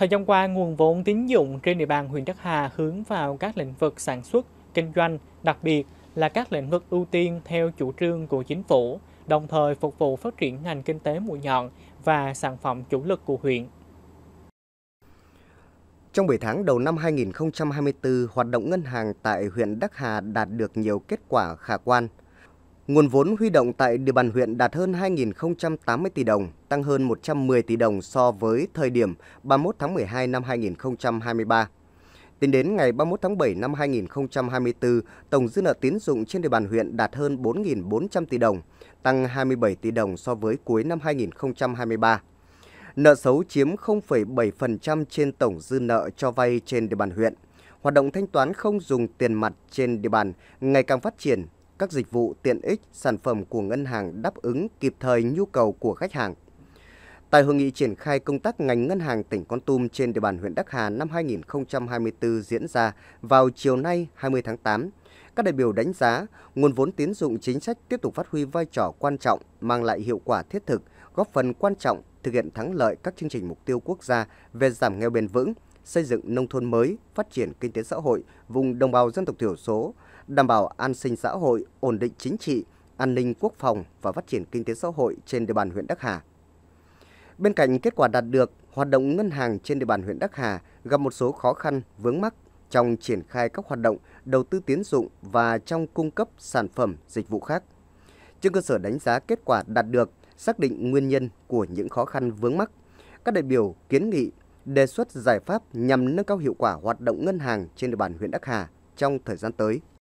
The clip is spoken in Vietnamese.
Thời gian qua, nguồn vốn tín dụng trên địa bàn huyện Đắc Hà hướng vào các lĩnh vực sản xuất, kinh doanh, đặc biệt là các lĩnh vực ưu tiên theo chủ trương của chính phủ, đồng thời phục vụ phát triển ngành kinh tế mũi nhọn và sản phẩm chủ lực của huyện. Trong 7 tháng đầu năm 2024, hoạt động ngân hàng tại huyện Đắc Hà đạt được nhiều kết quả khả quan – Nguồn vốn huy động tại địa bàn huyện đạt hơn 2.080 tỷ đồng, tăng hơn 110 tỷ đồng so với thời điểm 31 tháng 12 năm 2023. Tính đến ngày 31 tháng 7 năm 2024, tổng dư nợ tín dụng trên địa bàn huyện đạt hơn 4.400 tỷ đồng, tăng 27 tỷ đồng so với cuối năm 2023. Nợ xấu chiếm 0,7% trên tổng dư nợ cho vay trên địa bàn huyện. Hoạt động thanh toán không dùng tiền mặt trên địa bàn ngày càng phát triển, các dịch vụ tiện ích, sản phẩm của ngân hàng đáp ứng kịp thời nhu cầu của khách hàng. Tại hội nghị triển khai công tác ngành ngân hàng tỉnh Con Tum trên địa bàn huyện Đắc Hà năm 2024 diễn ra vào chiều nay 20 tháng 8, các đại biểu đánh giá nguồn vốn tín dụng chính sách tiếp tục phát huy vai trò quan trọng, mang lại hiệu quả thiết thực, góp phần quan trọng thực hiện thắng lợi các chương trình mục tiêu quốc gia về giảm nghèo bền vững, xây dựng nông thôn mới, phát triển kinh tế xã hội vùng đồng bào dân tộc thiểu số, đảm bảo an sinh xã hội, ổn định chính trị, an ninh quốc phòng và phát triển kinh tế xã hội trên địa bàn huyện Đắc Hà. Bên cạnh kết quả đạt được, hoạt động ngân hàng trên địa bàn huyện Đắc Hà gặp một số khó khăn, vướng mắc trong triển khai các hoạt động đầu tư tiến dụng và trong cung cấp sản phẩm dịch vụ khác. Trên cơ sở đánh giá kết quả đạt được, xác định nguyên nhân của những khó khăn vướng mắc, các đại biểu kiến nghị đề xuất giải pháp nhằm nâng cao hiệu quả hoạt động ngân hàng trên địa bàn huyện Đắc Hà trong thời gian tới.